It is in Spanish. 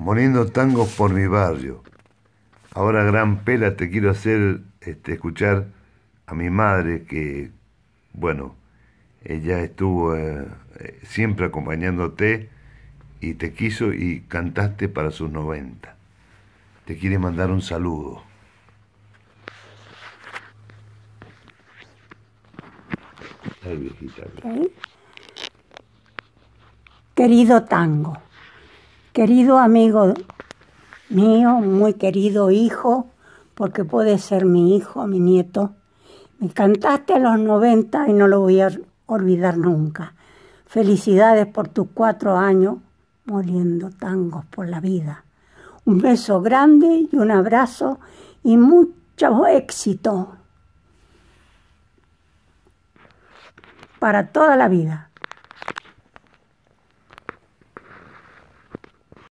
Moniendo tangos por mi barrio. Ahora, gran pela, te quiero hacer este, escuchar a mi madre, que, bueno, ella estuvo eh, eh, siempre acompañándote y te quiso y cantaste para sus 90. Te quiere mandar un saludo. ¿Eh? Querido tango. Querido amigo mío, muy querido hijo, porque puede ser mi hijo, mi nieto, me cantaste a los 90 y no lo voy a olvidar nunca. Felicidades por tus cuatro años moliendo tangos por la vida. Un beso grande y un abrazo y mucho éxito para toda la vida.